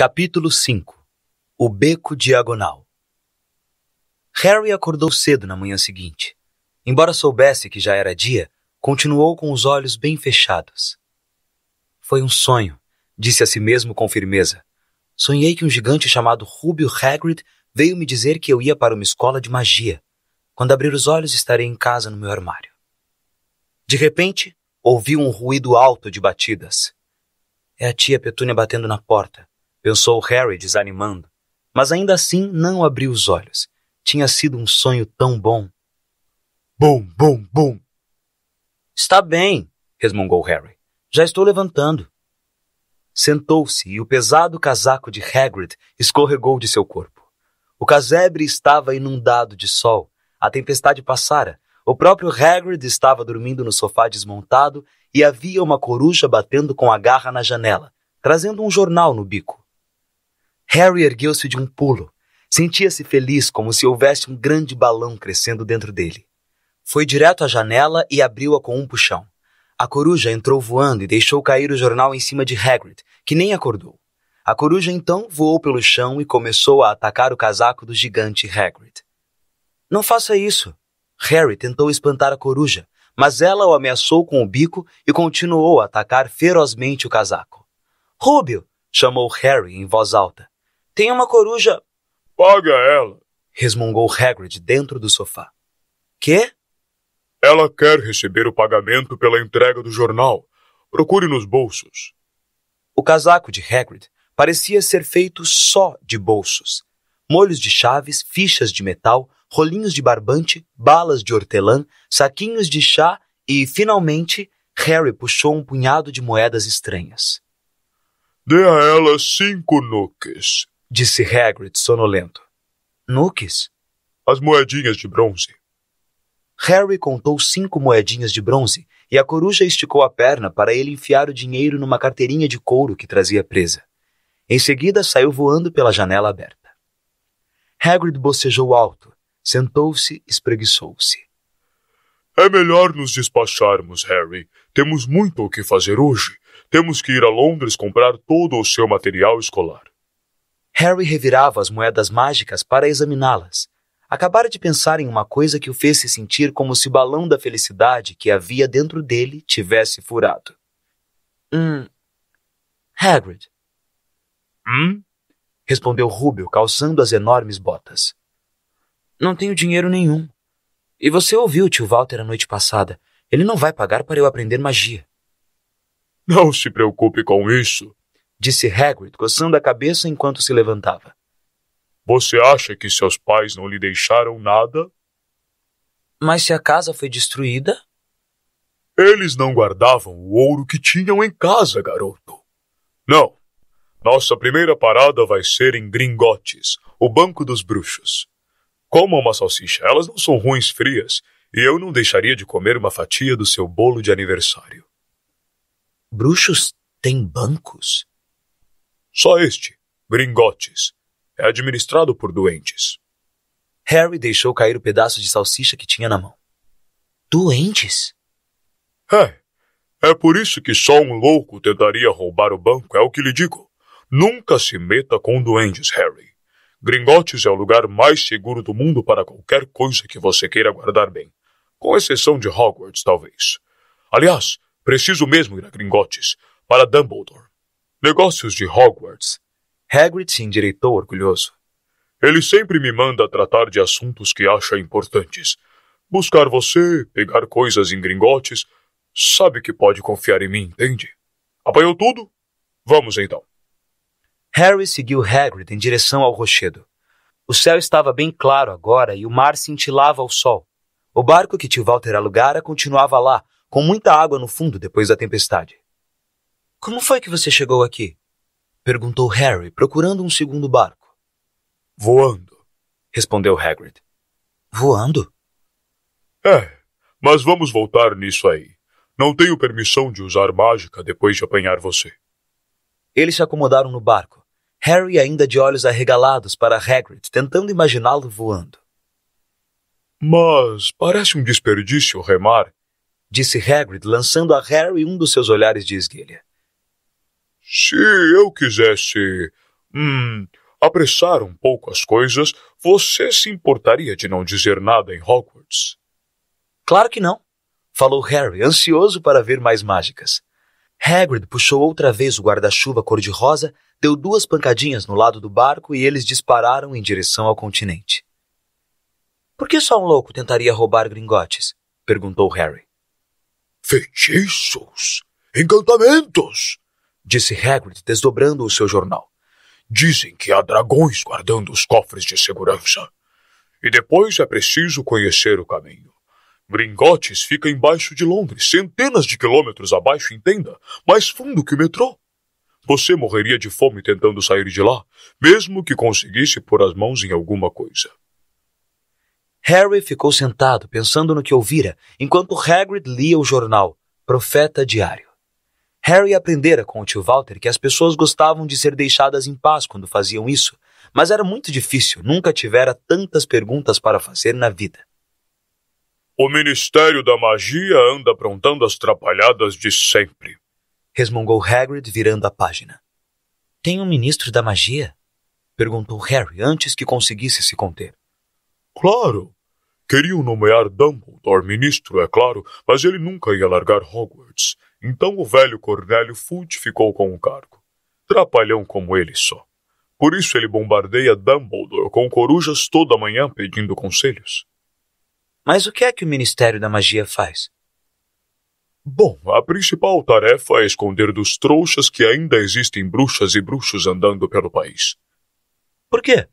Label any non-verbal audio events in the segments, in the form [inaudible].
Capítulo 5 O Beco Diagonal Harry acordou cedo na manhã seguinte. Embora soubesse que já era dia, continuou com os olhos bem fechados. Foi um sonho, disse a si mesmo com firmeza. Sonhei que um gigante chamado Rubio Hagrid veio me dizer que eu ia para uma escola de magia. Quando abrir os olhos, estarei em casa no meu armário. De repente, ouviu um ruído alto de batidas. É a tia Petúnia batendo na porta pensou Harry desanimando, mas ainda assim não abriu os olhos. Tinha sido um sonho tão bom. Bum, bum, bum. Está bem, resmungou Harry. Já estou levantando. Sentou-se e o pesado casaco de Hagrid escorregou de seu corpo. O casebre estava inundado de sol. A tempestade passara. O próprio Hagrid estava dormindo no sofá desmontado e havia uma coruja batendo com a garra na janela, trazendo um jornal no bico. Harry ergueu-se de um pulo. Sentia-se feliz como se houvesse um grande balão crescendo dentro dele. Foi direto à janela e abriu-a com um puxão. A coruja entrou voando e deixou cair o jornal em cima de Hagrid, que nem acordou. A coruja então voou pelo chão e começou a atacar o casaco do gigante Hagrid. Não faça isso! Harry tentou espantar a coruja, mas ela o ameaçou com o bico e continuou a atacar ferozmente o casaco. Rúbio! chamou Harry em voz alta. Tem uma coruja. Paga ela, resmungou Hagrid dentro do sofá. Quê? Ela quer receber o pagamento pela entrega do jornal. Procure nos bolsos. O casaco de Hagrid parecia ser feito só de bolsos. Molhos de chaves, fichas de metal, rolinhos de barbante, balas de hortelã, saquinhos de chá e, finalmente, Harry puxou um punhado de moedas estranhas. Dê a ela cinco nuques, disse Hagrid sonolento. Nukes? As moedinhas de bronze. Harry contou cinco moedinhas de bronze e a coruja esticou a perna para ele enfiar o dinheiro numa carteirinha de couro que trazia presa. Em seguida, saiu voando pela janela aberta. Hagrid bocejou alto, sentou-se, e espreguiçou-se. É melhor nos despacharmos, Harry. Temos muito o que fazer hoje. Temos que ir a Londres comprar todo o seu material escolar. Harry revirava as moedas mágicas para examiná-las. Acabara de pensar em uma coisa que o fez se sentir como se o balão da felicidade que havia dentro dele tivesse furado. Hum. Hagrid. Hum? Respondeu Rubio, calçando as enormes botas. Não tenho dinheiro nenhum. E você ouviu o tio Walter a noite passada. Ele não vai pagar para eu aprender magia. Não se preocupe com isso, disse Hagrid, coçando a cabeça enquanto se levantava. Você acha que seus pais não lhe deixaram nada? Mas se a casa foi destruída? Eles não guardavam o ouro que tinham em casa, garoto. Não. Nossa primeira parada vai ser em Gringotes, o banco dos bruxos. Coma uma salsicha, elas não são ruins frias, e eu não deixaria de comer uma fatia do seu bolo de aniversário. Bruxos têm bancos? Só este, Gringotes, é administrado por doentes. Harry deixou cair o pedaço de salsicha que tinha na mão. Doentes? É. É por isso que só um louco tentaria roubar o banco, é o que lhe digo. Nunca se meta com doentes, Harry. Gringotes é o lugar mais seguro do mundo para qualquer coisa que você queira guardar bem. Com exceção de Hogwarts, talvez. Aliás, preciso mesmo ir a Gringotes, para Dumbledore Negócios de Hogwarts. Hagrid se endireitou orgulhoso. Ele sempre me manda tratar de assuntos que acha importantes. Buscar você, pegar coisas em gringotes. Sabe que pode confiar em mim, entende? Apanhou tudo? Vamos então. Harry seguiu Hagrid em direção ao rochedo. O céu estava bem claro agora e o mar cintilava ao sol. O barco que tio Walter alugara continuava lá, com muita água no fundo depois da tempestade. Como foi que você chegou aqui? perguntou Harry, procurando um segundo barco. Voando, respondeu Hagrid. Voando? É, mas vamos voltar nisso aí. Não tenho permissão de usar mágica depois de apanhar você. Eles se acomodaram no barco, Harry ainda de olhos arregalados para Hagrid, tentando imaginá-lo voando. Mas parece um desperdício remar, disse Hagrid, lançando a Harry um dos seus olhares de esguelha. Se eu quisesse. Hum, apressar um pouco as coisas, você se importaria de não dizer nada em Hogwarts? Claro que não, falou Harry, ansioso para ver mais mágicas. Hagrid puxou outra vez o guarda-chuva cor-de-rosa, deu duas pancadinhas no lado do barco e eles dispararam em direção ao continente. Por que só um louco tentaria roubar Gringotes? perguntou Harry. Feitiços! Encantamentos! disse Hagrid, desdobrando o seu jornal. Dizem que há dragões guardando os cofres de segurança. E depois é preciso conhecer o caminho. Gringotes fica embaixo de Londres, centenas de quilômetros abaixo, entenda, mais fundo que o metrô. Você morreria de fome tentando sair de lá, mesmo que conseguisse pôr as mãos em alguma coisa. Harry ficou sentado pensando no que ouvira, enquanto Hagrid lia o jornal Profeta Diário. Harry aprendera com o tio Walter que as pessoas gostavam de ser deixadas em paz quando faziam isso, mas era muito difícil, nunca tivera tantas perguntas para fazer na vida. O Ministério da Magia anda aprontando as trapalhadas de sempre, resmungou Hagrid virando a página. Tem um ministro da magia? perguntou Harry antes que conseguisse se conter. Claro. Queriam nomear Dumbledore ministro, é claro, mas ele nunca ia largar Hogwarts. Então o velho Cornélio Fudge ficou com o cargo. Trapalhão como ele só. Por isso ele bombardeia Dumbledore com corujas toda manhã pedindo conselhos. Mas o que é que o Ministério da Magia faz? Bom, a principal tarefa é esconder dos trouxas que ainda existem bruxas e bruxos andando pelo país. Por quê?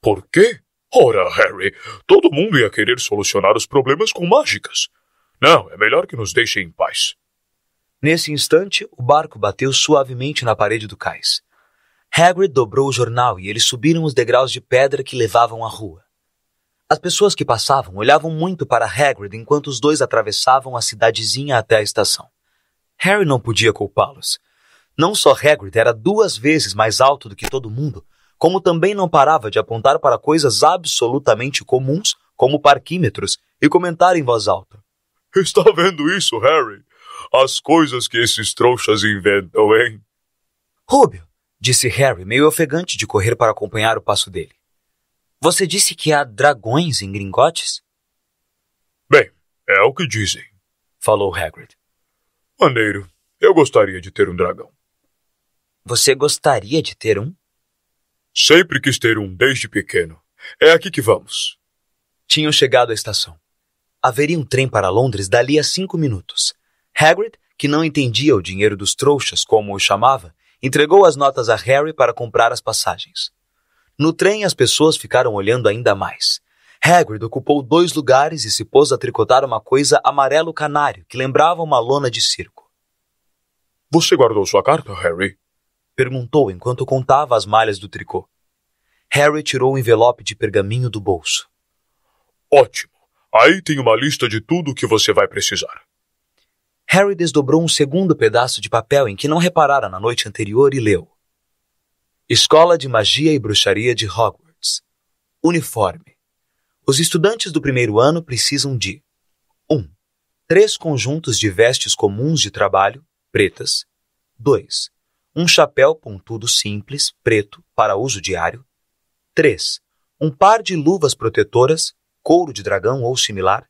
Por quê? Ora, Harry, todo mundo ia querer solucionar os problemas com mágicas. Não, é melhor que nos deixem em paz. Nesse instante, o barco bateu suavemente na parede do cais. Hagrid dobrou o jornal e eles subiram os degraus de pedra que levavam à rua. As pessoas que passavam olhavam muito para Hagrid enquanto os dois atravessavam a cidadezinha até a estação. Harry não podia culpá-los. Não só Hagrid era duas vezes mais alto do que todo mundo, como também não parava de apontar para coisas absolutamente comuns, como parquímetros, e comentar em voz alta. Está vendo isso, Harry? As coisas que esses trouxas inventam, hein? Rubio, disse Harry, meio ofegante de correr para acompanhar o passo dele. Você disse que há dragões em Gringotes? Bem, é o que dizem, falou Hagrid. Maneiro, eu gostaria de ter um dragão. Você gostaria de ter um? Sempre quis ter um desde pequeno. É aqui que vamos. Tinham chegado à estação. Haveria um trem para Londres dali a cinco minutos. Hagrid, que não entendia o dinheiro dos trouxas, como o chamava, entregou as notas a Harry para comprar as passagens. No trem, as pessoas ficaram olhando ainda mais. Hagrid ocupou dois lugares e se pôs a tricotar uma coisa amarelo canário que lembrava uma lona de circo. Você guardou sua carta, Harry? perguntou enquanto contava as malhas do tricô. Harry tirou o envelope de pergaminho do bolso. Ótimo! Aí tem uma lista de tudo o que você vai precisar. Harry desdobrou um segundo pedaço de papel em que não reparara na noite anterior e leu: Escola de Magia e Bruxaria de Hogwarts. Uniforme. Os estudantes do primeiro ano precisam de 1. Um, três conjuntos de vestes comuns de trabalho, pretas. 2. Um chapéu pontudo simples, preto, para uso diário. 3. Um par de luvas protetoras, couro de dragão ou similar.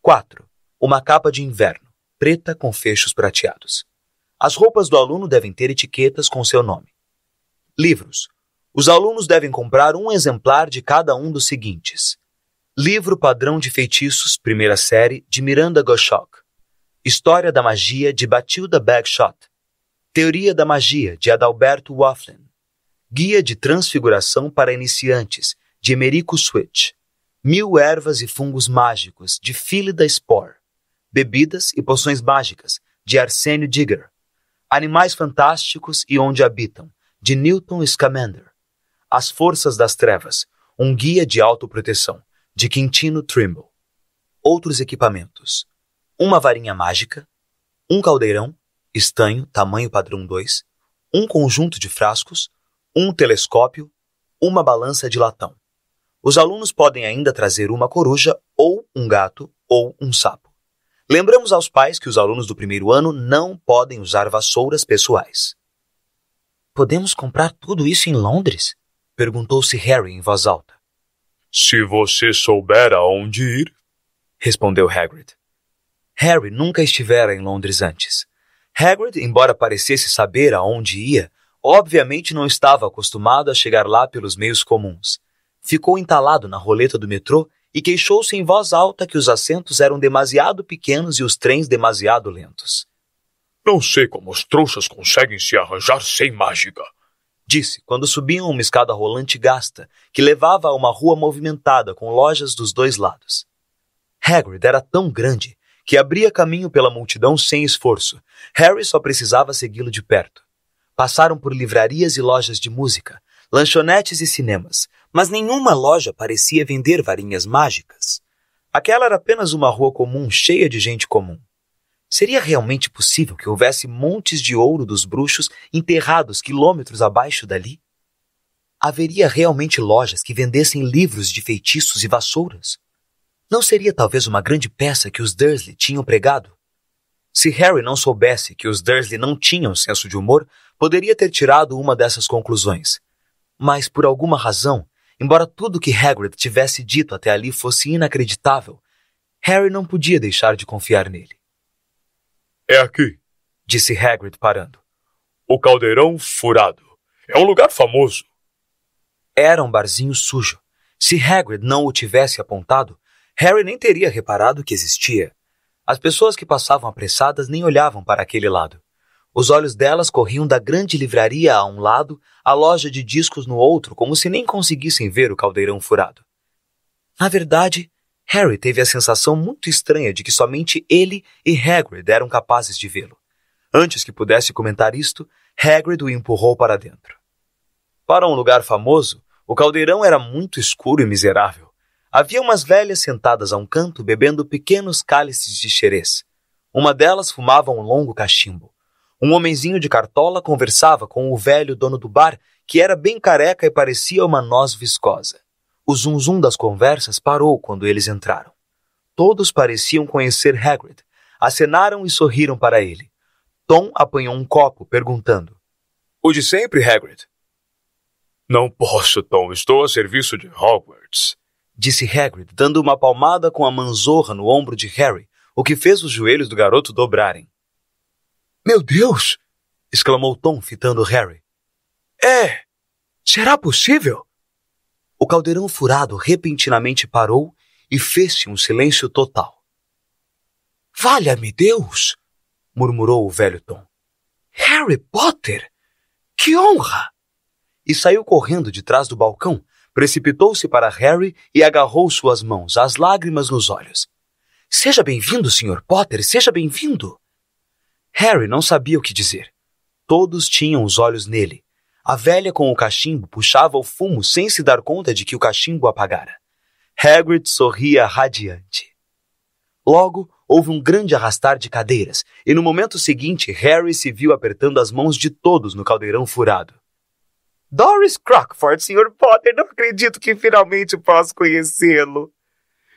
4. Uma capa de inverno, preta com fechos prateados. As roupas do aluno devem ter etiquetas com seu nome. Livros. Os alunos devem comprar um exemplar de cada um dos seguintes: Livro Padrão de Feitiços, primeira série, de Miranda Goshock. História da Magia, de Batilda Bagshot. Teoria da Magia, de Adalberto Wafflin. Guia de Transfiguração para Iniciantes, de Emerico Switch mil ervas e fungos mágicos de Philida Spore, bebidas e poções mágicas de Arsênio Digger, animais fantásticos e onde habitam de Newton Scamander, As Forças das Trevas, um guia de autoproteção de Quintino Trimble. Outros equipamentos: uma varinha mágica, um caldeirão, estanho tamanho padrão 2, um conjunto de frascos, um telescópio, uma balança de latão. Os alunos podem ainda trazer uma coruja ou um gato ou um sapo. Lembramos aos pais que os alunos do primeiro ano não podem usar vassouras pessoais. Podemos comprar tudo isso em Londres? perguntou-se Harry em voz alta. Se você souber aonde ir, respondeu Hagrid. Harry nunca estivera em Londres antes. Hagrid, embora parecesse saber aonde ia, obviamente não estava acostumado a chegar lá pelos meios comuns ficou entalado na roleta do metrô e queixou-se em voz alta que os assentos eram demasiado pequenos e os trens demasiado lentos. Não sei como os trouxas conseguem se arranjar sem mágica, disse quando subiam uma escada rolante gasta que levava a uma rua movimentada com lojas dos dois lados. Hagrid era tão grande que abria caminho pela multidão sem esforço. Harry só precisava segui-lo de perto. Passaram por livrarias e lojas de música, lanchonetes e cinemas, mas nenhuma loja parecia vender varinhas mágicas. Aquela era apenas uma rua comum cheia de gente comum. Seria realmente possível que houvesse montes de ouro dos bruxos enterrados quilômetros abaixo dali? Haveria realmente lojas que vendessem livros de feitiços e vassouras? Não seria talvez uma grande peça que os Dursley tinham pregado? Se Harry não soubesse que os Dursley não tinham senso de humor, poderia ter tirado uma dessas conclusões. Mas por alguma razão, embora tudo o que Hagrid tivesse dito até ali fosse inacreditável, Harry não podia deixar de confiar nele. É aqui, disse Hagrid parando. O Caldeirão Furado. É um lugar famoso. Era um barzinho sujo. Se Hagrid não o tivesse apontado, Harry nem teria reparado que existia. As pessoas que passavam apressadas nem olhavam para aquele lado. Os olhos delas corriam da grande livraria a um lado, à loja de discos no outro, como se nem conseguissem ver o caldeirão furado. Na verdade, Harry teve a sensação muito estranha de que somente ele e Hagrid eram capazes de vê-lo. Antes que pudesse comentar isto, Hagrid o empurrou para dentro. Para um lugar famoso, o caldeirão era muito escuro e miserável. Havia umas velhas sentadas a um canto bebendo pequenos cálices de xerez. Uma delas fumava um longo cachimbo. Um homenzinho de cartola conversava com o velho dono do bar, que era bem careca e parecia uma noz viscosa. O zunzum das conversas parou quando eles entraram. Todos pareciam conhecer Hagrid. Acenaram e sorriram para ele. Tom apanhou um copo, perguntando: O de sempre, Hagrid? Não posso, Tom. Estou a serviço de Hogwarts, disse Hagrid, dando uma palmada com a manzorra no ombro de Harry, o que fez os joelhos do garoto dobrarem. Meu Deus! exclamou Tom, fitando Harry. É! Será possível? O caldeirão furado repentinamente parou e fez-se um silêncio total. Valha-me Deus! murmurou o velho Tom. Harry Potter! Que honra! E saiu correndo de trás do balcão, precipitou-se para Harry e agarrou suas mãos, as lágrimas nos olhos. Seja bem-vindo, Sr. Potter, seja bem-vindo! Harry não sabia o que dizer. Todos tinham os olhos nele. A velha com o cachimbo puxava o fumo sem se dar conta de que o cachimbo apagara. Hagrid sorria radiante. Logo, houve um grande arrastar de cadeiras, e no momento seguinte Harry se viu apertando as mãos de todos no caldeirão furado. Doris Crockford, Sr. Potter, não acredito que finalmente posso conhecê-lo.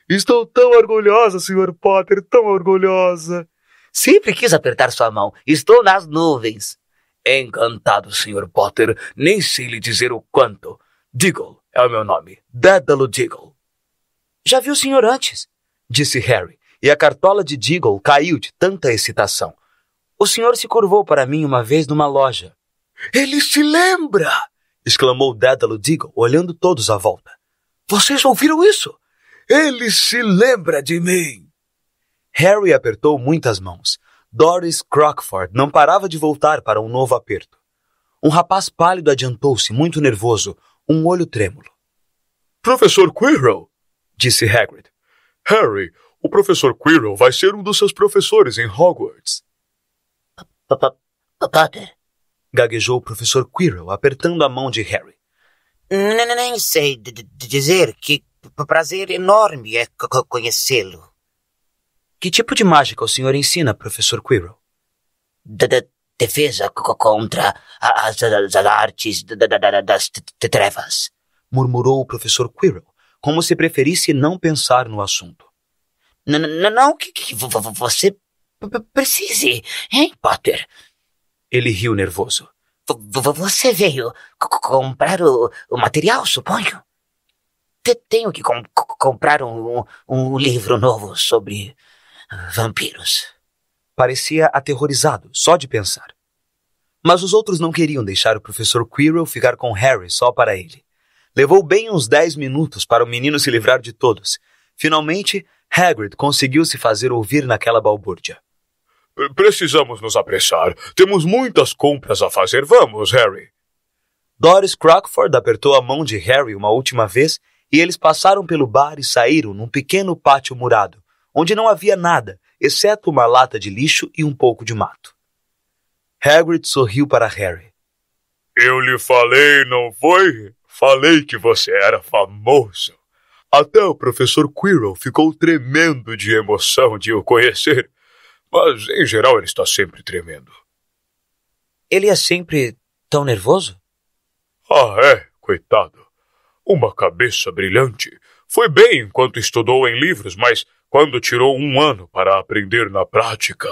Estou tão orgulhosa, Sr. Potter, tão orgulhosa. Sempre quis apertar sua mão. Estou nas nuvens. Encantado, Sr. Potter. Nem sei lhe dizer o quanto. Diggle é o meu nome. Dédalo Diggle. Já vi o senhor antes, disse Harry, e a cartola de Diggle caiu de tanta excitação. O senhor se curvou para mim uma vez numa loja. Ele se lembra! exclamou Dédalo Diggle, olhando todos à volta. Vocês ouviram isso? Ele se lembra de mim! Harry apertou muitas mãos. Doris Crockford não parava de voltar para um novo aperto. Um rapaz pálido adiantou-se, muito nervoso, um olho trêmulo. Professor Quirrell, disse Hagrid. Harry, o professor Quirrell vai ser um dos seus professores em Hogwarts. Potter, gaguejou o professor Quirrell, apertando a mão de Harry. Nem sei dizer que prazer enorme é conhecê-lo. Que tipo de mágica o senhor ensina, professor Quirrell? defesa contra as, artes das trevas, murmurou o professor Quirrell, como se preferisse não pensar no assunto. não que, que você precise, hein, Potter? Ele riu nervoso. você veio comprar o, material, suponho? tenho que comprar um livro novo sobre Vampiros. Parecia aterrorizado só de pensar. Mas os outros não queriam deixar o professor Quirrell ficar com Harry só para ele. Levou bem uns dez minutos para o menino se livrar de todos. Finalmente, Hagrid conseguiu se fazer ouvir naquela balbúrdia. Precisamos nos apressar. Temos muitas compras a fazer. Vamos, Harry. Doris Crockford apertou a mão de Harry uma última vez e eles passaram pelo bar e saíram num pequeno pátio murado, onde não havia nada, exceto uma lata de lixo e um pouco de mato. Hagrid sorriu para Harry. Eu lhe falei, não foi? Falei que você era famoso. Até o professor Quirrell ficou tremendo de emoção de o conhecer, mas em geral ele está sempre tremendo. Ele é sempre tão nervoso? Ah, é, coitado. Uma cabeça brilhante. Foi bem enquanto estudou em livros, mas quando tirou um ano para aprender na prática,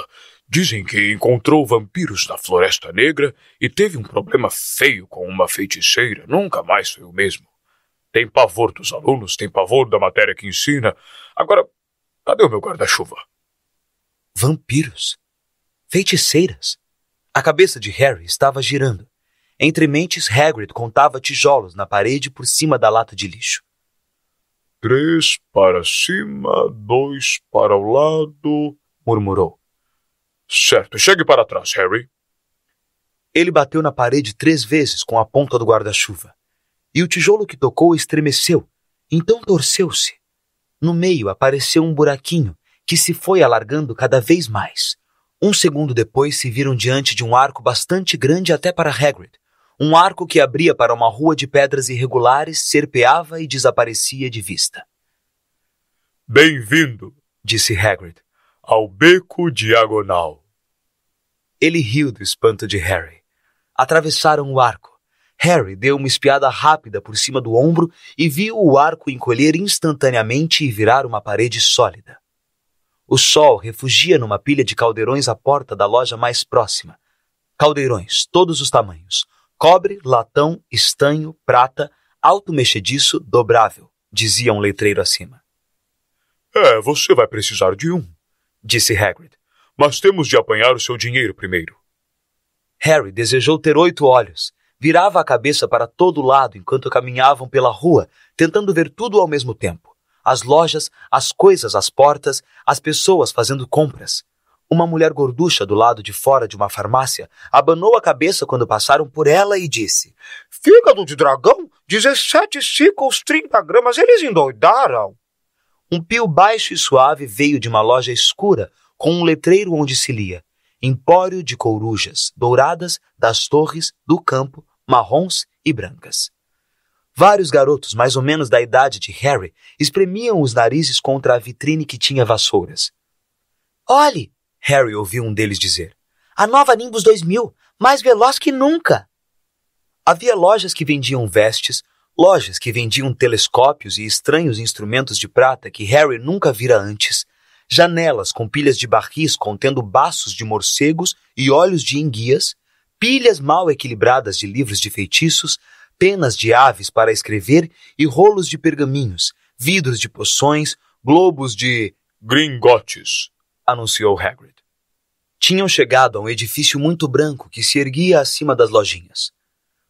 dizem que encontrou vampiros na Floresta Negra e teve um problema feio com uma feiticeira, nunca mais foi o mesmo. Tem pavor dos alunos, tem pavor da matéria que ensina. Agora, cadê o meu guarda-chuva? Vampiros. Feiticeiras. A cabeça de Harry estava girando. Entre mentes, Hagrid contava tijolos na parede por cima da lata de lixo. Três para cima, dois para o lado, murmurou. Certo, chegue para trás, Harry. Ele bateu na parede três vezes com a ponta do guarda-chuva, e o tijolo que tocou estremeceu, então torceu-se. No meio apareceu um buraquinho que se foi alargando cada vez mais. Um segundo depois se viram diante de um arco bastante grande até para Hagrid, um arco que abria para uma rua de pedras irregulares serpeava e desaparecia de vista. Bem-vindo, disse Hagrid, ao beco diagonal. Ele riu do espanto de Harry. Atravessaram o arco. Harry deu uma espiada rápida por cima do ombro e viu o arco encolher instantaneamente e virar uma parede sólida. O sol refugia numa pilha de caldeirões à porta da loja mais próxima. Caldeirões, todos os tamanhos, Cobre, latão, estanho, prata, alto mexediço, dobrável, dizia um letreiro acima. É, você vai precisar de um, disse Hagrid. Mas temos de apanhar o seu dinheiro primeiro. Harry desejou ter oito olhos. Virava a cabeça para todo lado enquanto caminhavam pela rua, tentando ver tudo ao mesmo tempo: as lojas, as coisas às portas, as pessoas fazendo compras. Uma mulher gorducha do lado de fora de uma farmácia abanou a cabeça quando passaram por ela e disse: Fígado de dragão, 17 ciclos, 30 gramas, eles endoidaram. Um pio baixo e suave veio de uma loja escura com um letreiro onde se lia: Empório de Corujas, douradas das torres do campo, marrons e brancas. Vários garotos, mais ou menos da idade de Harry, espremiam os narizes contra a vitrine que tinha vassouras. Olhe! Harry ouviu um deles dizer. A nova Nimbus 2000, mais veloz que nunca! Havia lojas que vendiam vestes, lojas que vendiam telescópios e estranhos instrumentos de prata que Harry nunca vira antes, janelas com pilhas de barris contendo baços de morcegos e olhos de enguias, pilhas mal equilibradas de livros de feitiços, penas de aves para escrever e rolos de pergaminhos, vidros de poções, globos de gringotes, anunciou Hagrid. Tinham chegado a um edifício muito branco que se erguia acima das lojinhas.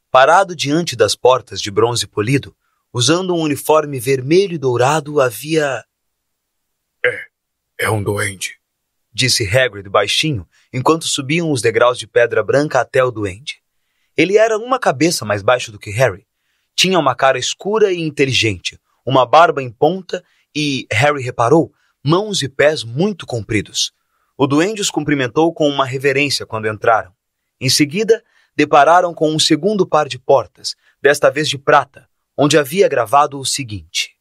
Parado diante das portas de bronze polido, usando um uniforme vermelho e dourado, havia. É, é um doente, disse Hagrid baixinho, enquanto subiam os degraus de pedra branca até o duende. Ele era uma cabeça mais baixo do que Harry. Tinha uma cara escura e inteligente, uma barba em ponta e, Harry reparou, mãos e pés muito compridos. O duende os cumprimentou com uma reverência quando entraram. Em seguida, depararam com um segundo par de portas, desta vez de prata, onde havia gravado o seguinte: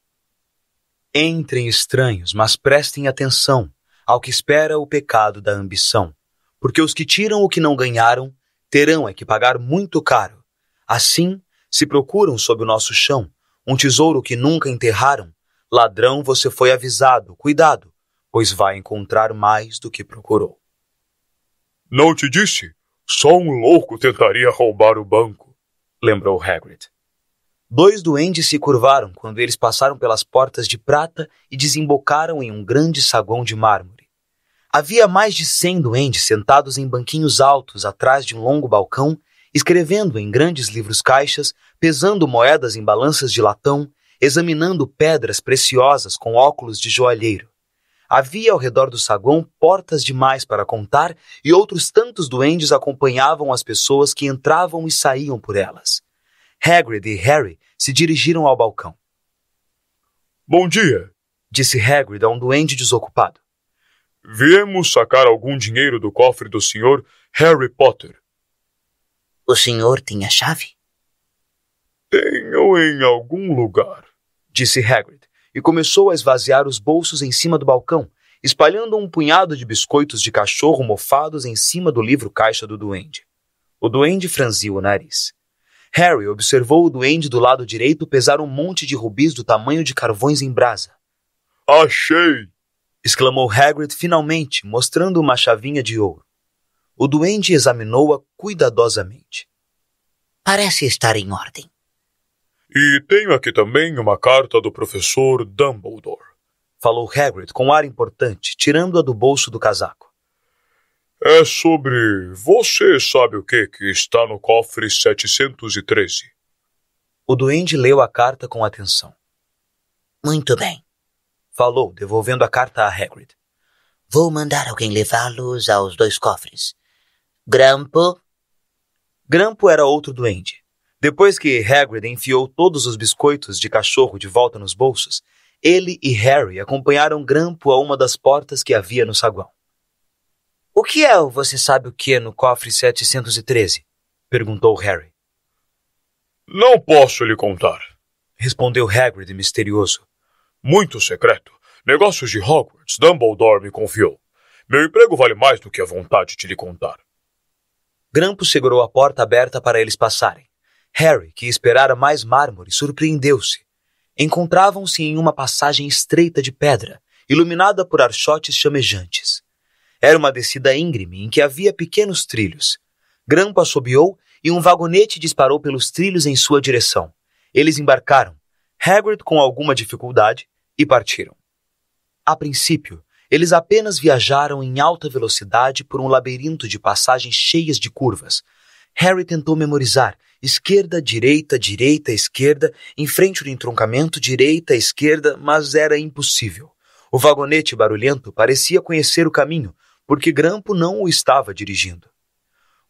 Entrem estranhos, mas prestem atenção ao que espera o pecado da ambição, porque os que tiram o que não ganharam terão é que pagar muito caro. Assim, se procuram sob o nosso chão um tesouro que nunca enterraram, ladrão, você foi avisado, cuidado pois vai encontrar mais do que procurou. Não te disse? Só um louco tentaria roubar o banco, lembrou Hagrid. Dois duendes se curvaram quando eles passaram pelas portas de prata e desembocaram em um grande saguão de mármore. Havia mais de cem duendes sentados em banquinhos altos atrás de um longo balcão, escrevendo em grandes livros-caixas, pesando moedas em balanças de latão, examinando pedras preciosas com óculos de joalheiro. Havia ao redor do saguão portas demais para contar e outros tantos duendes acompanhavam as pessoas que entravam e saíam por elas. Hagrid e Harry se dirigiram ao balcão. Bom dia, disse Hagrid a um duende desocupado. Viemos sacar algum dinheiro do cofre do senhor Harry Potter. O senhor tem a chave? Tenho em algum lugar, disse Hagrid e começou a esvaziar os bolsos em cima do balcão, espalhando um punhado de biscoitos de cachorro mofados em cima do livro caixa do duende. O duende franziu o nariz. Harry observou o duende do lado direito pesar um monte de rubis do tamanho de carvões em brasa. Achei! exclamou Hagrid finalmente, mostrando uma chavinha de ouro. O duende examinou-a cuidadosamente. Parece estar em ordem, e tenho aqui também uma carta do professor Dumbledore. Falou Hagrid com ar importante, tirando-a do bolso do casaco. É sobre você sabe o que que está no cofre 713. O duende leu a carta com atenção. Muito bem, falou, devolvendo a carta a Hagrid. Vou mandar alguém levá-los aos dois cofres. Grampo? Grampo era outro duende. Depois que Hagrid enfiou todos os biscoitos de cachorro de volta nos bolsos, ele e Harry acompanharam Grampo a uma das portas que havia no saguão. O que é o você sabe o que no cofre 713? perguntou Harry. Não posso lhe contar, respondeu Hagrid misterioso. Muito secreto. Negócios de Hogwarts, Dumbledore me confiou. Meu emprego vale mais do que a vontade de lhe contar. Grampo segurou a porta aberta para eles passarem. Harry, que esperara mais mármore, surpreendeu-se. Encontravam-se em uma passagem estreita de pedra, iluminada por archotes chamejantes. Era uma descida íngreme em que havia pequenos trilhos. Grampo assobiou e um vagonete disparou pelos trilhos em sua direção. Eles embarcaram, Hagrid com alguma dificuldade, e partiram. A princípio, eles apenas viajaram em alta velocidade por um labirinto de passagens cheias de curvas, Harry tentou memorizar. Esquerda, direita, direita, esquerda, em frente do entroncamento, direita, esquerda, mas era impossível. O vagonete barulhento parecia conhecer o caminho, porque Grampo não o estava dirigindo.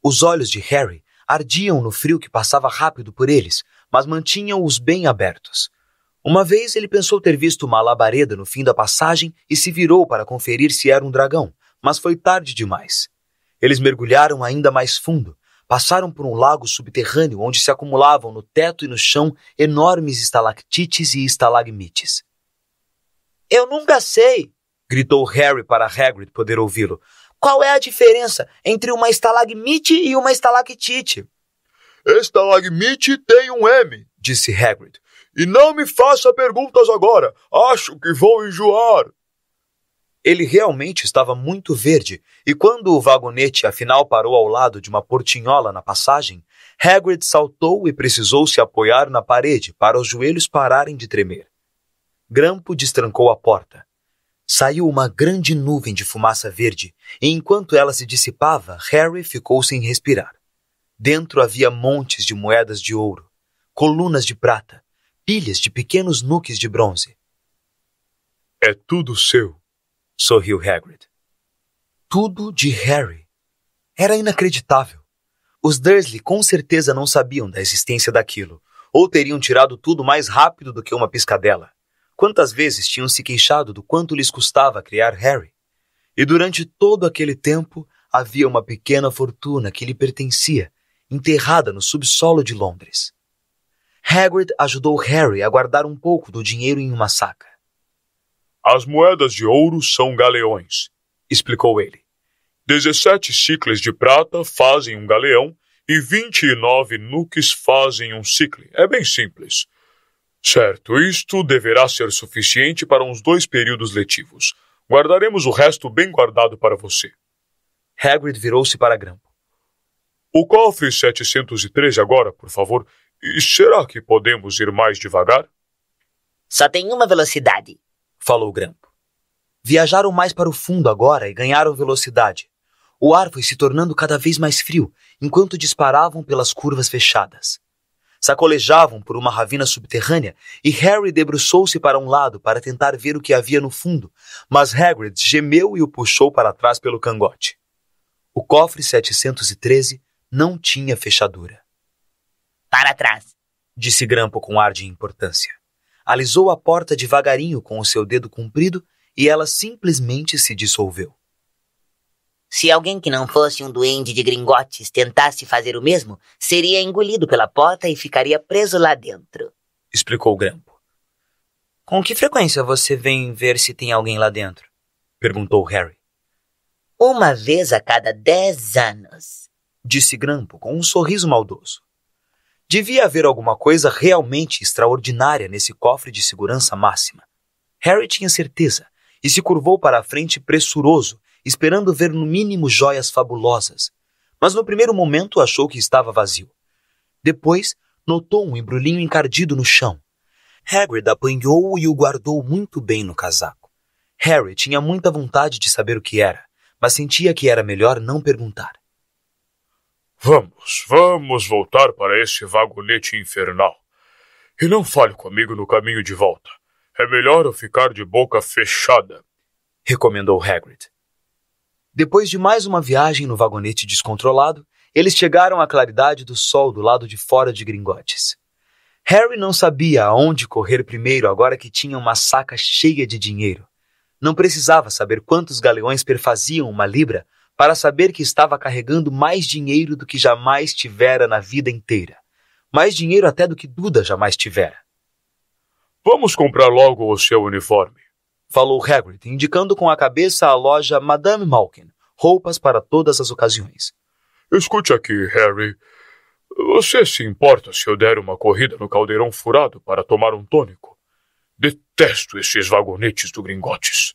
Os olhos de Harry ardiam no frio que passava rápido por eles, mas mantinham-os bem abertos. Uma vez ele pensou ter visto uma labareda no fim da passagem e se virou para conferir se era um dragão, mas foi tarde demais. Eles mergulharam ainda mais fundo, Passaram por um lago subterrâneo onde se acumulavam no teto e no chão enormes estalactites e estalagmites. Eu nunca sei, gritou Harry para Hagrid poder ouvi-lo. Qual é a diferença entre uma estalagmite e uma estalactite? Estalagmite tem um M, disse Hagrid. E não me faça perguntas agora. Acho que vou enjoar. Ele realmente estava muito verde, e quando o vagonete afinal parou ao lado de uma portinhola na passagem, Hagrid saltou e precisou se apoiar na parede para os joelhos pararem de tremer. Grampo destrancou a porta. Saiu uma grande nuvem de fumaça verde, e enquanto ela se dissipava, Harry ficou sem respirar. Dentro havia montes de moedas de ouro, colunas de prata, pilhas de pequenos nuques de bronze. É tudo seu, sorriu Hagrid. Tudo de Harry. Era inacreditável. Os Dursley com certeza não sabiam da existência daquilo, ou teriam tirado tudo mais rápido do que uma piscadela. Quantas vezes tinham se queixado do quanto lhes custava criar Harry? E durante todo aquele tempo havia uma pequena fortuna que lhe pertencia, enterrada no subsolo de Londres. Hagrid ajudou Harry a guardar um pouco do dinheiro em uma saca. As moedas de ouro são galeões, explicou ele. Dezessete ciclos de prata fazem um galeão e vinte e nove nuques fazem um ciclo. É bem simples. Certo, isto deverá ser suficiente para uns dois períodos letivos. Guardaremos o resto bem guardado para você. Hagrid virou-se para Grampo. O cofre 713 agora, por favor. E será que podemos ir mais devagar? Só tem uma velocidade, falou Grampo. Viajaram mais para o fundo agora e ganharam velocidade. O ar foi se tornando cada vez mais frio enquanto disparavam pelas curvas fechadas. Sacolejavam por uma ravina subterrânea e Harry debruçou-se para um lado para tentar ver o que havia no fundo, mas Hagrid gemeu e o puxou para trás pelo cangote. O cofre 713 não tinha fechadura. Para trás, disse Grampo com ar de importância alisou a porta devagarinho com o seu dedo comprido e ela simplesmente se dissolveu. Se alguém que não fosse um duende de gringotes tentasse fazer o mesmo, seria engolido pela porta e ficaria preso lá dentro, explicou Grampo. Com que frequência você vem ver se tem alguém lá dentro? perguntou Harry. Uma vez a cada dez anos, disse Grampo com um sorriso maldoso. Devia haver alguma coisa realmente extraordinária nesse cofre de segurança máxima. Harry tinha certeza e se curvou para a frente pressuroso, esperando ver no mínimo joias fabulosas. Mas no primeiro momento achou que estava vazio. Depois, notou um embrulhinho encardido no chão. Hagrid apanhou-o e o guardou muito bem no casaco. Harry tinha muita vontade de saber o que era, mas sentia que era melhor não perguntar. Vamos, vamos voltar para este vagonete infernal. E não fale comigo no caminho de volta. É melhor eu ficar de boca fechada, recomendou Hagrid. Depois de mais uma viagem no vagonete descontrolado, eles chegaram à claridade do sol do lado de fora de Gringotes. Harry não sabia aonde correr primeiro agora que tinha uma saca cheia de dinheiro. Não precisava saber quantos galeões perfaziam uma libra para saber que estava carregando mais dinheiro do que jamais tivera na vida inteira. Mais dinheiro até do que Duda jamais tivera. Vamos comprar logo o seu uniforme, falou Hagrid, indicando com a cabeça a loja Madame Malkin, roupas para todas as ocasiões. Escute aqui, Harry. Você se importa se eu der uma corrida no caldeirão furado para tomar um tônico? Detesto esses vagonetes do Gringotes.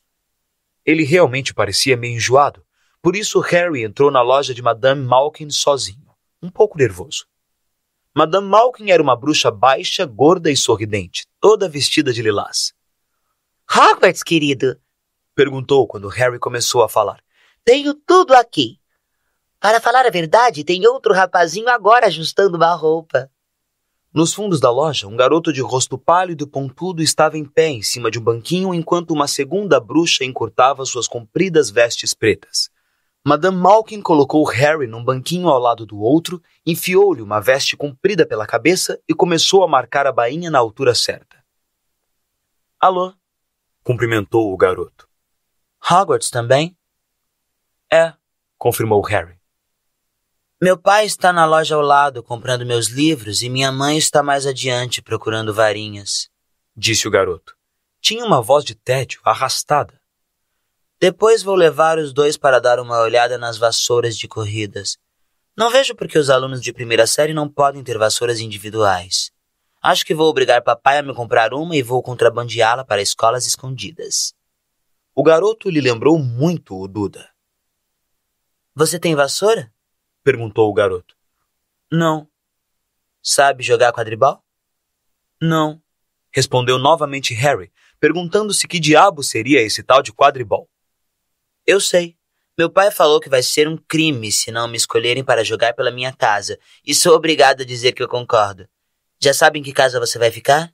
Ele realmente parecia meio enjoado, por isso, Harry entrou na loja de Madame Malkin sozinho, um pouco nervoso. Madame Malkin era uma bruxa baixa, gorda e sorridente, toda vestida de lilás. Hogwarts, querido, perguntou quando Harry começou a falar. Tenho tudo aqui. Para falar a verdade, tem outro rapazinho agora ajustando uma roupa. Nos fundos da loja, um garoto de rosto pálido e pontudo estava em pé em cima de um banquinho enquanto uma segunda bruxa encurtava suas compridas vestes pretas. Madame Malkin colocou Harry num banquinho ao lado do outro, enfiou-lhe uma veste comprida pela cabeça e começou a marcar a bainha na altura certa. Alô? cumprimentou o garoto. Hogwarts também? É, confirmou Harry. Meu pai está na loja ao lado comprando meus livros e minha mãe está mais adiante procurando varinhas, disse o garoto. Tinha uma voz de tédio arrastada depois vou levar os dois para dar uma olhada nas vassouras de corridas. Não vejo por que os alunos de primeira série não podem ter vassouras individuais. Acho que vou obrigar papai a me comprar uma e vou contrabandeá-la para escolas escondidas. O garoto lhe lembrou muito o Duda. Você tem vassoura? perguntou o garoto. Não. Sabe jogar quadribol? Não, respondeu novamente Harry, perguntando-se que diabo seria esse tal de quadribol. Eu sei. Meu pai falou que vai ser um crime se não me escolherem para jogar pela minha casa, e sou obrigado a dizer que eu concordo. Já sabem em que casa você vai ficar?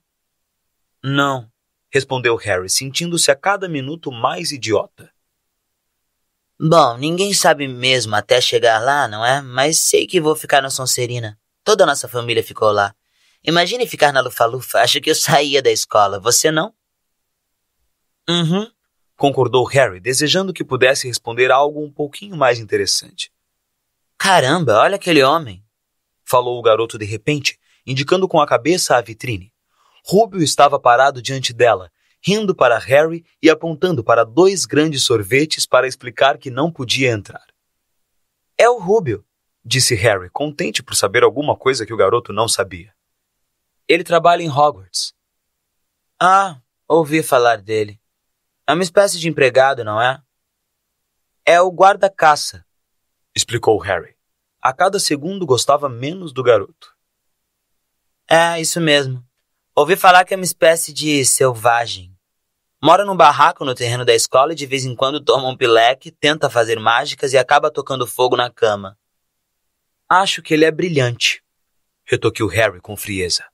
Não, respondeu Harry, sentindo-se a cada minuto mais idiota. Bom, ninguém sabe mesmo até chegar lá, não é? Mas sei que vou ficar na Sonserina. Toda a nossa família ficou lá. Imagine ficar na Lufa-Lufa. Acho que eu saía da escola. Você não? Uhum concordou Harry, desejando que pudesse responder algo um pouquinho mais interessante. Caramba, olha aquele homem! falou o garoto de repente, indicando com a cabeça a vitrine. Rubio estava parado diante dela, rindo para Harry e apontando para dois grandes sorvetes para explicar que não podia entrar. É o Rubio, disse Harry, contente por saber alguma coisa que o garoto não sabia. Ele trabalha em Hogwarts. Ah, ouvi falar dele, é uma espécie de empregado, não é? É o guarda-caça, explicou Harry. A cada segundo gostava menos do garoto. É, isso mesmo. Ouvi falar que é uma espécie de selvagem. Mora num barraco no terreno da escola e de vez em quando toma um pileque, tenta fazer mágicas e acaba tocando fogo na cama. Acho que ele é brilhante, retoquiu Harry com frieza.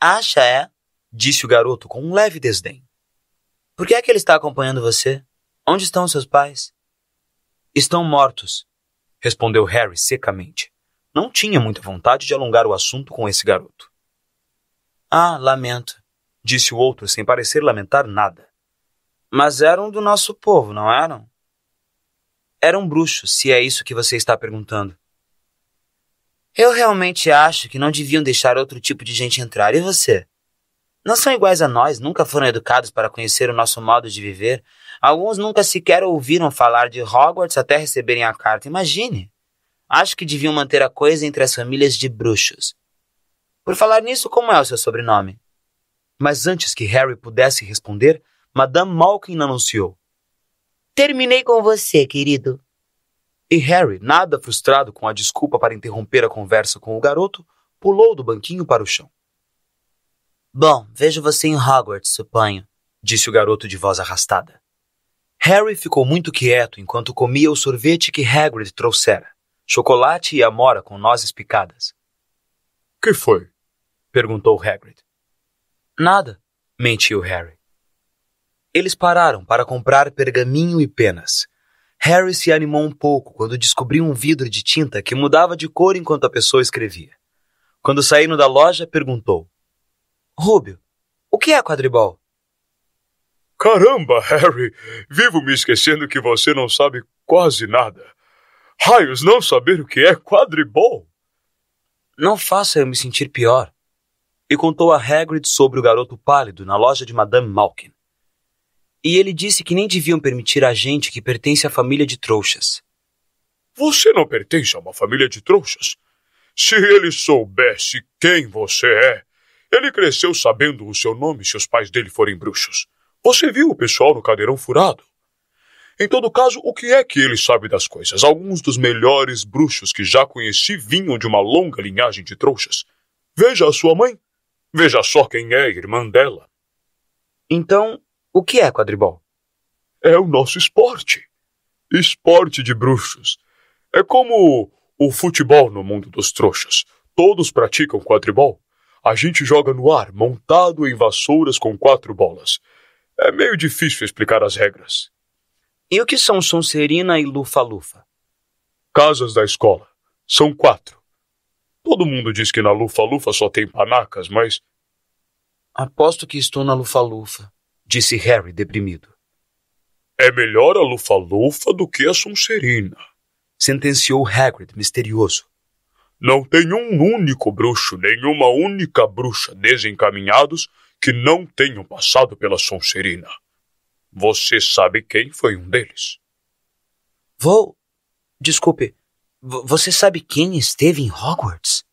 Acha, é? disse o garoto com um leve desdém. Por que é que ele está acompanhando você? Onde estão seus pais? Estão mortos, respondeu Harry secamente. Não tinha muita vontade de alongar o assunto com esse garoto. Ah, lamento, disse o outro sem parecer lamentar nada. Mas eram do nosso povo, não eram? Eram bruxos, se é isso que você está perguntando. Eu realmente acho que não deviam deixar outro tipo de gente entrar, e você? Não são iguais a nós, nunca foram educados para conhecer o nosso modo de viver. Alguns nunca sequer ouviram falar de Hogwarts até receberem a carta. Imagine! Acho que deviam manter a coisa entre as famílias de bruxos. Por falar nisso, como é o seu sobrenome? Mas antes que Harry pudesse responder, Madame Malkin anunciou: Terminei com você, querido. E Harry, nada frustrado com a desculpa para interromper a conversa com o garoto, pulou do banquinho para o chão. Bom, vejo você em Hogwarts, suponho, disse o garoto de voz arrastada. Harry ficou muito quieto enquanto comia o sorvete que Hagrid trouxera, chocolate e amora com nozes picadas. Que foi? perguntou Hagrid. Nada, mentiu Harry. Eles pararam para comprar pergaminho e penas. Harry se animou um pouco quando descobriu um vidro de tinta que mudava de cor enquanto a pessoa escrevia. Quando saíram da loja, perguntou: Rubio, o que é quadribol? Caramba, Harry! Vivo me esquecendo que você não sabe quase nada. Raios, não saber o que é quadribol! Não faça eu me sentir pior. E contou a Hagrid sobre o garoto pálido na loja de Madame Malkin. E ele disse que nem deviam permitir a gente que pertence à família de trouxas. Você não pertence a uma família de trouxas? Se ele soubesse quem você é, ele cresceu sabendo o seu nome se os pais dele forem bruxos. Você viu o pessoal no cadeirão furado? Em todo caso, o que é que ele sabe das coisas? Alguns dos melhores bruxos que já conheci vinham de uma longa linhagem de trouxas. Veja a sua mãe. Veja só quem é a irmã dela. Então, o que é quadribol? É o nosso esporte. Esporte de bruxos. É como o futebol no mundo dos trouxas. Todos praticam quadribol. A gente joga no ar, montado em vassouras com quatro bolas. É meio difícil explicar as regras. E o que são Sonserina e Lufa-Lufa? Casas da escola. São quatro. Todo mundo diz que na Lufa-Lufa só tem panacas, mas. Aposto que estou na Lufa-Lufa, disse Harry deprimido. É melhor a Lufa-Lufa do que a Sonserina, sentenciou Hagrid misterioso. Não tem um único bruxo, nenhuma única bruxa desencaminhados que não tenham passado pela Sonserina. Você sabe quem foi um deles? Vou. Desculpe. Você sabe quem esteve em Hogwarts?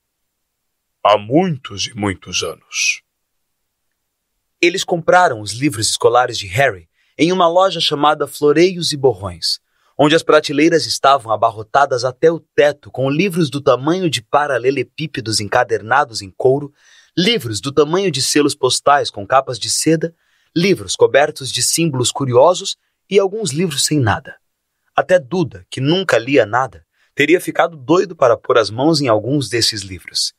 Há muitos e muitos anos. Eles compraram os livros escolares de Harry em uma loja chamada Floreios e Borrões onde as prateleiras estavam abarrotadas até o teto com livros do tamanho de paralelepípedos encadernados em couro, livros do tamanho de selos postais com capas de seda, livros cobertos de símbolos curiosos e alguns livros sem nada. Até Duda, que nunca lia nada, teria ficado doido para pôr as mãos em alguns desses livros.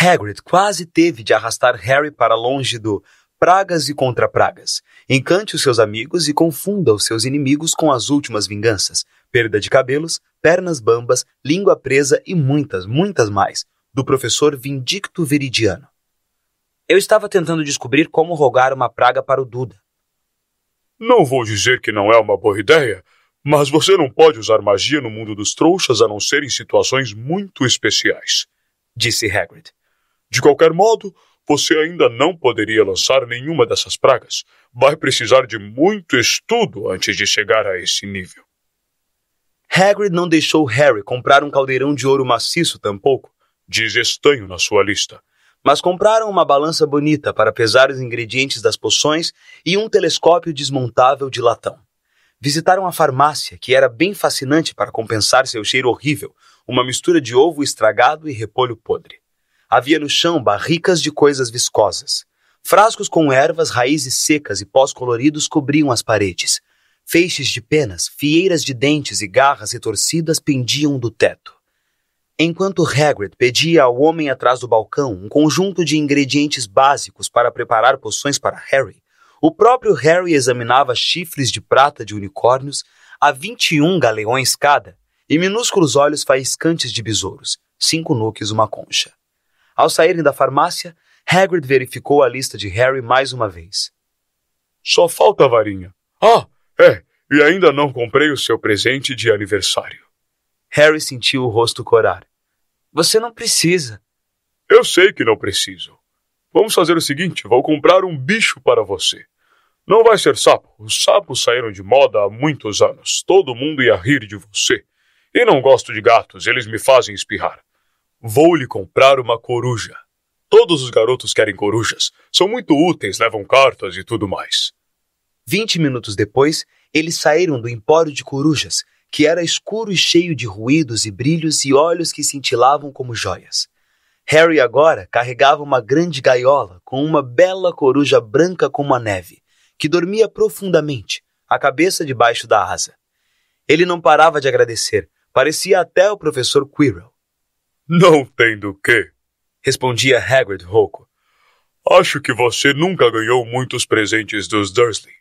Hagrid quase teve de arrastar Harry para longe do pragas e contra pragas. Encante os seus amigos e confunda os seus inimigos com as últimas vinganças: perda de cabelos, pernas bambas, língua presa e muitas, muitas mais, do professor Vindicto Veridiano. Eu estava tentando descobrir como rogar uma praga para o Duda. Não vou dizer que não é uma boa ideia, mas você não pode usar magia no mundo dos trouxas a não ser em situações muito especiais, disse Hagrid. De qualquer modo, você ainda não poderia lançar nenhuma dessas pragas. Vai precisar de muito estudo antes de chegar a esse nível. Hagrid não deixou Harry comprar um caldeirão de ouro maciço tampouco, diz estanho na sua lista. Mas compraram uma balança bonita para pesar os ingredientes das poções e um telescópio desmontável de latão. Visitaram a farmácia, que era bem fascinante para compensar seu cheiro horrível, uma mistura de ovo estragado e repolho podre. Havia no chão barricas de coisas viscosas. Frascos com ervas, raízes secas e pós coloridos cobriam as paredes. Feixes de penas, fieiras de dentes e garras retorcidas pendiam do teto. Enquanto Hagrid pedia ao homem atrás do balcão um conjunto de ingredientes básicos para preparar poções para Harry, o próprio Harry examinava chifres de prata de unicórnios a 21 galeões cada e minúsculos olhos faiscantes de besouros, cinco núcleos uma concha. Ao saírem da farmácia, Hagrid verificou a lista de Harry mais uma vez. Só falta a varinha. Ah, é, e ainda não comprei o seu presente de aniversário. Harry sentiu o rosto corar. Você não precisa. Eu sei que não preciso. Vamos fazer o seguinte: vou comprar um bicho para você. Não vai ser sapo. Os sapos saíram de moda há muitos anos. Todo mundo ia rir de você. E não gosto de gatos, eles me fazem espirrar. Vou lhe comprar uma coruja. Todos os garotos querem corujas. São muito úteis, levam cartas e tudo mais. Vinte minutos depois, eles saíram do empório de corujas, que era escuro e cheio de ruídos e brilhos e olhos que cintilavam como joias. Harry agora carregava uma grande gaiola com uma bela coruja branca como a neve, que dormia profundamente, a cabeça debaixo da asa. Ele não parava de agradecer, parecia até o professor Quirrell. Não tem do quê, respondia Hagrid rouco. Acho que você nunca ganhou muitos presentes dos Dursley.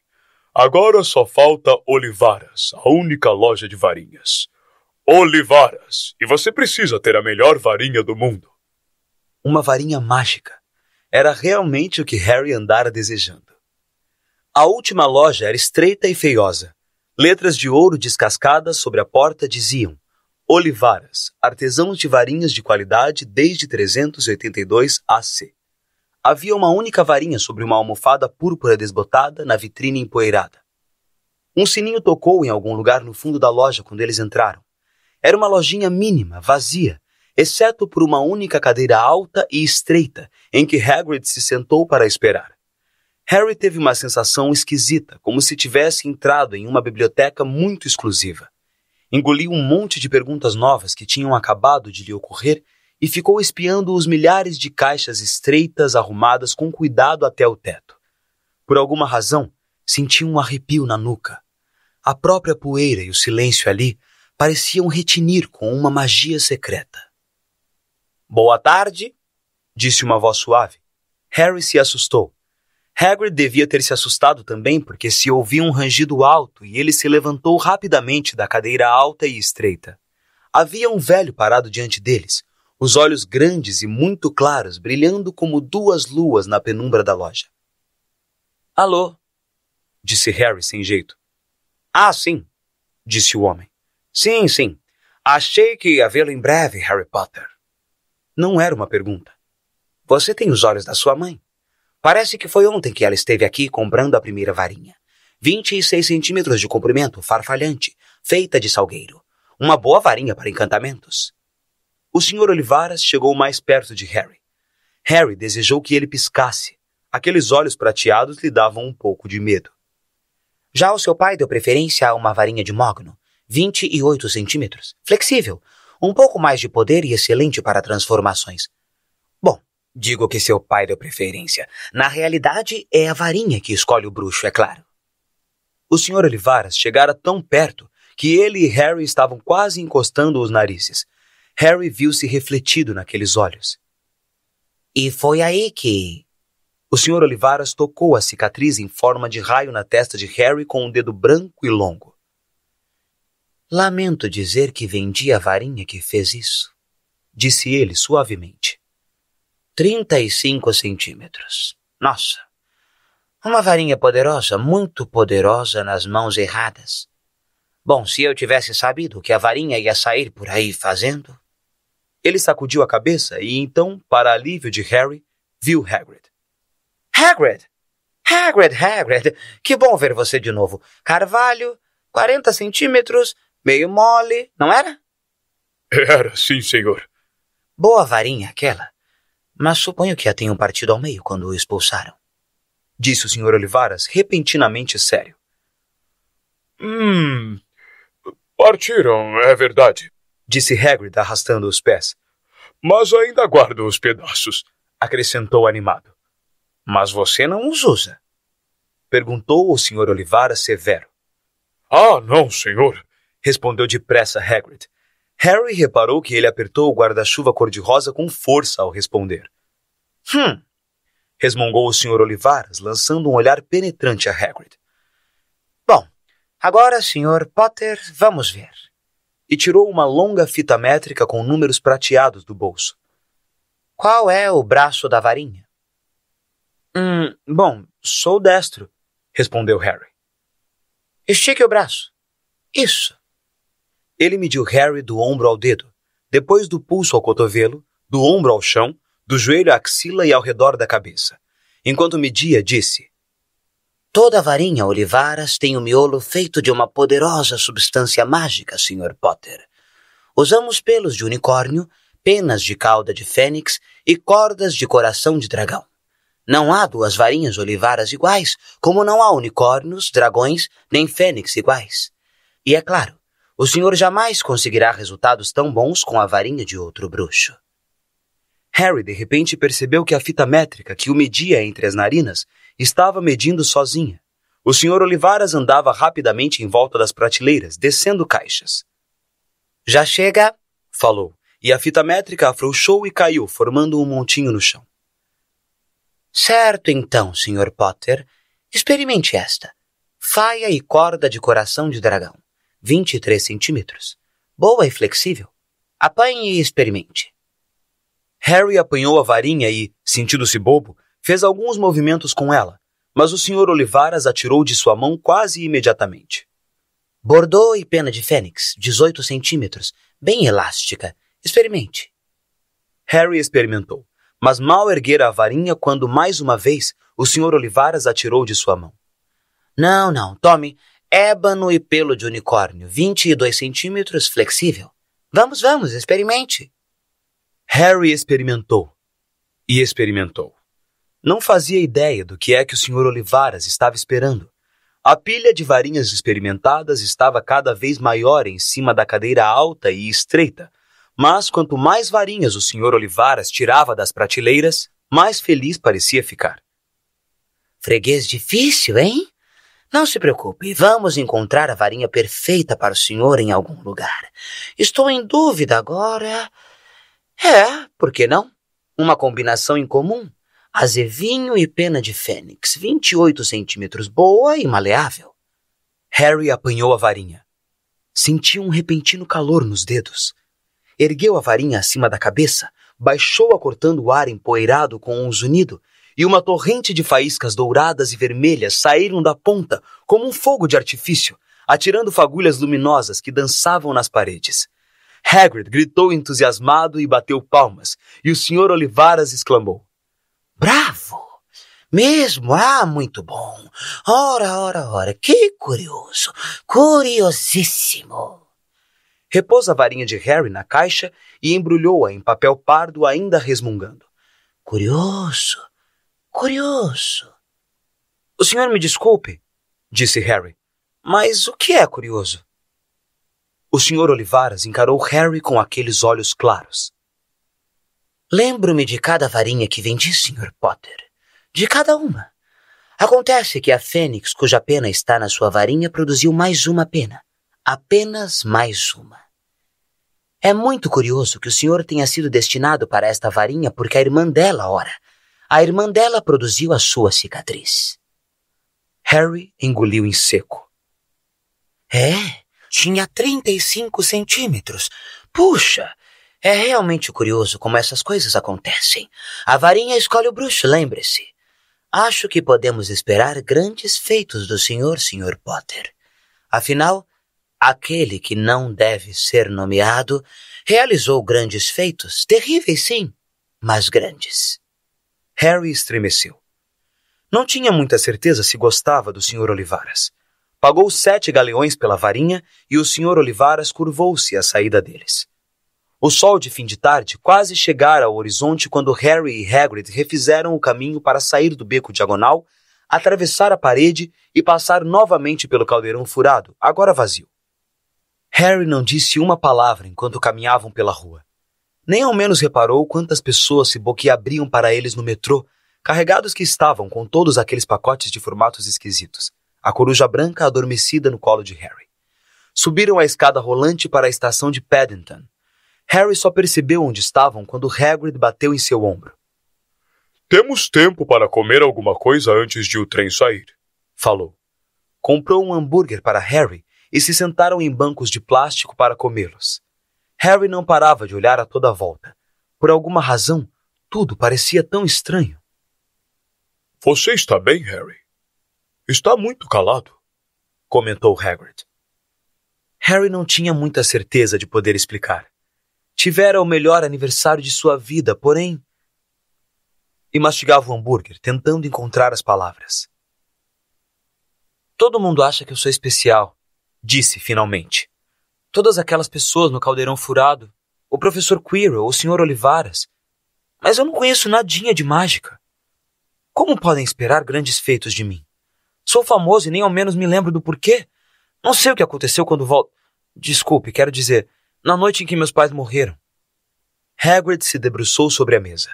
Agora só falta Olivaras, a única loja de varinhas. Olivaras! E você precisa ter a melhor varinha do mundo. Uma varinha mágica. Era realmente o que Harry andara desejando. A última loja era estreita e feiosa. Letras de ouro descascadas sobre a porta diziam: Olivaras, artesãos de varinhas de qualidade desde 382 AC. Havia uma única varinha sobre uma almofada púrpura desbotada na vitrine empoeirada. Um sininho tocou em algum lugar no fundo da loja quando eles entraram. Era uma lojinha mínima, vazia, exceto por uma única cadeira alta e estreita em que Hagrid se sentou para esperar. Harry teve uma sensação esquisita, como se tivesse entrado em uma biblioteca muito exclusiva. Engoliu um monte de perguntas novas que tinham acabado de lhe ocorrer e ficou espiando os milhares de caixas estreitas arrumadas com cuidado até o teto. Por alguma razão, sentiu um arrepio na nuca. A própria poeira e o silêncio ali pareciam retinir com uma magia secreta. Boa tarde, disse uma voz suave. Harry se assustou. Hagrid devia ter se assustado também porque se ouviu um rangido alto e ele se levantou rapidamente da cadeira alta e estreita. Havia um velho parado diante deles, os olhos grandes e muito claros brilhando como duas luas na penumbra da loja. Alô? disse Harry sem jeito. Ah, sim, disse o homem. Sim, sim. Achei que ia vê-lo em breve, Harry Potter. Não era uma pergunta. Você tem os olhos da sua mãe? Parece que foi ontem que ela esteve aqui comprando a primeira varinha. 26 centímetros de comprimento, farfalhante, feita de salgueiro. Uma boa varinha para encantamentos. O Sr. Olivaras chegou mais perto de Harry. Harry desejou que ele piscasse. Aqueles olhos prateados lhe davam um pouco de medo. Já o seu pai deu preferência a uma varinha de mogno, 28 centímetros, flexível, um pouco mais de poder e excelente para transformações. Bom, Digo que seu pai deu preferência. Na realidade, é a varinha que escolhe o bruxo, é claro. O Sr. Olivares chegara tão perto que ele e Harry estavam quase encostando os narizes. Harry viu-se refletido naqueles olhos. E foi aí que. O Sr. Olivares tocou a cicatriz em forma de raio na testa de Harry com um dedo branco e longo. Lamento dizer que vendi a varinha que fez isso, disse ele suavemente. 35 centímetros. Nossa! Uma varinha poderosa, muito poderosa nas mãos erradas. Bom, se eu tivesse sabido que a varinha ia sair por aí fazendo. Ele sacudiu a cabeça e então, para alívio de Harry, viu Hagrid. Hagrid! Hagrid, Hagrid! Que bom ver você de novo. Carvalho, 40 centímetros, meio mole, não era? Era, sim, senhor. Boa varinha aquela mas suponho que a tenham partido ao meio quando o expulsaram. Disse o Sr. Olivaras, repentinamente sério. Hum. Partiram, é verdade. Disse Hagrid, arrastando os pés. Mas ainda guardo os pedaços, acrescentou animado. Mas você não os usa? Perguntou o Sr. Olivaras severo. Ah, não, senhor, respondeu depressa Hagrid. Harry reparou que ele apertou o guarda-chuva cor-de-rosa com força ao responder. Hum! resmungou o Sr. Olivares, lançando um olhar penetrante a Hagrid. Bom, agora, Sr. Potter, vamos ver. E tirou uma longa fita métrica com números prateados do bolso. Qual é o braço da varinha? Hum, bom, sou destro, respondeu Harry. Estique o braço. Isso. Ele mediu Harry do ombro ao dedo, depois do pulso ao cotovelo, do ombro ao chão, do joelho à axila e ao redor da cabeça. Enquanto media, disse: Toda varinha Olivaras tem o um miolo feito de uma poderosa substância mágica, Sr. Potter. Usamos pelos de unicórnio, penas de cauda de fênix e cordas de coração de dragão. Não há duas varinhas olivaras iguais, como não há unicórnios, dragões, nem fênix iguais. E é claro, o senhor jamais conseguirá resultados tão bons com a varinha de outro bruxo. Harry de repente percebeu que a fita métrica que o media entre as narinas estava medindo sozinha. O senhor Olivaras andava rapidamente em volta das prateleiras, descendo caixas. Já chega, falou, e a fita métrica afrouxou e caiu, formando um montinho no chão. Certo então, senhor Potter, experimente esta: faia e corda de coração de dragão. 23 centímetros. Boa e flexível. Apanhe e experimente. Harry apanhou a varinha e, sentindo-se bobo, fez alguns movimentos com ela, mas o Sr. Olivaras atirou de sua mão quase imediatamente. Bordô e pena de fênix, 18 centímetros, bem elástica. Experimente. Harry experimentou, mas mal erguera a varinha quando, mais uma vez, o Sr. Olivaras atirou de sua mão. Não, não, tome, ébano e pelo de unicórnio, 22 centímetros, flexível. Vamos, vamos, experimente. Harry experimentou. E experimentou. Não fazia ideia do que é que o Sr. Olivaras estava esperando. A pilha de varinhas experimentadas estava cada vez maior em cima da cadeira alta e estreita, mas quanto mais varinhas o Sr. Olivaras tirava das prateleiras, mais feliz parecia ficar. Freguês difícil, hein? Não se preocupe, vamos encontrar a varinha perfeita para o senhor em algum lugar. Estou em dúvida agora. É, por que não? Uma combinação incomum. Azevinho e pena de fênix, 28 centímetros, boa e maleável. Harry apanhou a varinha. Sentiu um repentino calor nos dedos. Ergueu a varinha acima da cabeça, baixou-a cortando o ar empoeirado com um zunido e uma torrente de faíscas douradas e vermelhas saíram da ponta como um fogo de artifício, atirando fagulhas luminosas que dançavam nas paredes. Hagrid gritou entusiasmado e bateu palmas, e o Sr. Olivaras exclamou: Bravo! Mesmo? Ah, muito bom! Ora, ora, ora, que curioso! Curiosíssimo! Repôs a varinha de Harry na caixa e embrulhou-a em papel pardo, ainda resmungando. Curioso, Curioso. O senhor me desculpe, disse Harry, mas o que é curioso? O senhor Olivaras encarou Harry com aqueles olhos claros. Lembro-me de cada varinha que vendi, Sr. Potter. De cada uma. Acontece que a fênix cuja pena está na sua varinha produziu mais uma pena. Apenas mais uma. É muito curioso que o senhor tenha sido destinado para esta varinha porque a irmã dela, ora, a irmã dela produziu a sua cicatriz. Harry engoliu em seco. É, tinha 35 centímetros. Puxa, é realmente curioso como essas coisas acontecem. A varinha escolhe o bruxo, lembre-se. Acho que podemos esperar grandes feitos do senhor, Sr. Potter. Afinal, aquele que não deve ser nomeado realizou grandes feitos, terríveis sim, mas grandes. Harry estremeceu. Não tinha muita certeza se gostava do Sr. Olivaras. Pagou sete galeões pela varinha e o Sr. Olivaras curvou-se à saída deles. O sol de fim de tarde quase chegara ao horizonte quando Harry e Hagrid refizeram o caminho para sair do beco diagonal, atravessar a parede e passar novamente pelo caldeirão furado, agora vazio. Harry não disse uma palavra enquanto caminhavam pela rua. Nem ao menos reparou quantas pessoas se boquiabriam para eles no metrô, carregados que estavam com todos aqueles pacotes de formatos esquisitos, a coruja branca adormecida no colo de Harry. Subiram a escada rolante para a estação de Paddington. Harry só percebeu onde estavam quando Hagrid bateu em seu ombro. Temos tempo para comer alguma coisa antes de o trem sair, falou. Comprou um hambúrguer para Harry e se sentaram em bancos de plástico para comê-los. Harry não parava de olhar a toda a volta. Por alguma razão, tudo parecia tão estranho. Você está bem, Harry? Está muito calado, comentou Hagrid. Harry não tinha muita certeza de poder explicar. Tivera o melhor aniversário de sua vida, porém. E mastigava o hambúrguer, tentando encontrar as palavras. Todo mundo acha que eu sou especial, disse finalmente todas aquelas pessoas no caldeirão furado, o professor Quirrell, o senhor Olivaras, mas eu não conheço nadinha de mágica. Como podem esperar grandes feitos de mim? Sou famoso e nem ao menos me lembro do porquê. Não sei o que aconteceu quando volto. Desculpe, quero dizer, na noite em que meus pais morreram. Hagrid se debruçou sobre a mesa.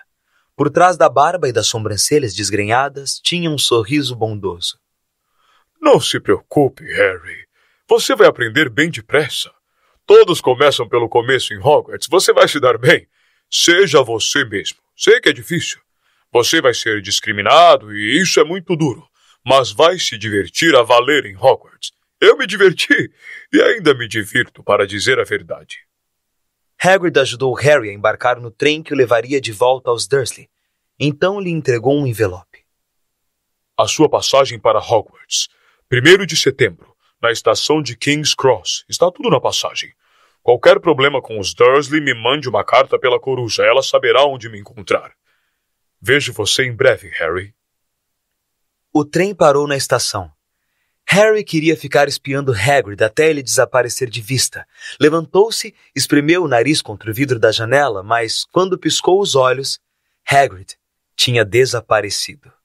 Por trás da barba e das sobrancelhas desgrenhadas tinha um sorriso bondoso. Não se preocupe, Harry. Você vai aprender bem depressa. Todos começam pelo começo em Hogwarts. Você vai se dar bem. Seja você mesmo. Sei que é difícil. Você vai ser discriminado e isso é muito duro, mas vai se divertir a valer em Hogwarts. Eu me diverti [laughs] e ainda me divirto para dizer a verdade. Hagrid ajudou Harry a embarcar no trem que o levaria de volta aos Dursley. Então lhe entregou um envelope. A sua passagem para Hogwarts, 1 de setembro, na estação de King's Cross. Está tudo na passagem. Qualquer problema com os Dursley, me mande uma carta pela coruja. Ela saberá onde me encontrar. Vejo você em breve, Harry. O trem parou na estação. Harry queria ficar espiando Hagrid até ele desaparecer de vista. Levantou-se, espremeu o nariz contra o vidro da janela, mas quando piscou os olhos, Hagrid tinha desaparecido.